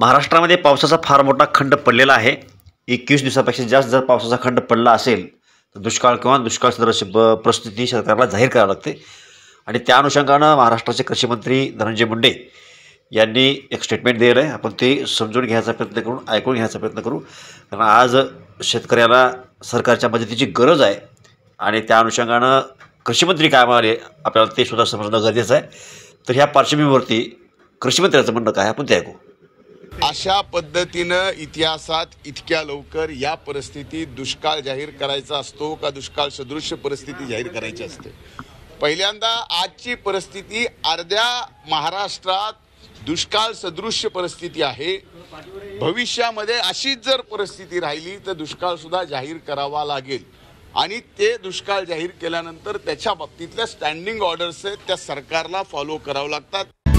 महाराष्ट्रामध्ये पावसाचा फार मोठा खंड पडलेला आहे एकवीस दिवसापेक्षा जास्त जर पावसाचा खंड पडला असेल तर दुष्काळ किंवा दुष्काळ परिस्थिती ब सरकारला जाहीर करावी लागते आणि त्या अनुषंगानं महाराष्ट्राचे कृषी मंत्री धनंजय मुंडे यांनी एक स्टेटमेंट दिलेलं आहे आपण ते समजून घ्यायचा प्रयत्न करू ऐकून घ्यायचा प्रयत्न करू कारण आज शेतकऱ्याला सरकारच्या मदतीची गरज आहे आणि त्या अनुषंगानं कृषीमंत्री काय म्हणाले आपल्याला ते सुद्धा समजणं गरजेचं आहे तर ह्या पार्श्वभूमीवरती कृषीमंत्र्याचं म्हणणं काय आपण ते ऐकू अशा पद्धतीनं इतिहासात इतक्या लवकर या परिस्थितीत दुष्काळ जाहीर करायचा असतो का दुष्काळ सदृश्य परिस्थिती जाहीर करायची असते पहिल्यांदा आजची परिस्थिती अर्ध्या महाराष्ट्रात दुष्काळ सदृश्य परिस्थिती आहे भविष्यामध्ये अशीच जर परिस्थिती राहिली तर दुष्काळसुद्धा जाहीर करावा लागेल आणि ते दुष्काळ जाहीर केल्यानंतर त्याच्या बाबतीतल्या स्टँडिंग ऑर्डर्स आहेत त्या सरकारला फॉलो करावं लागतात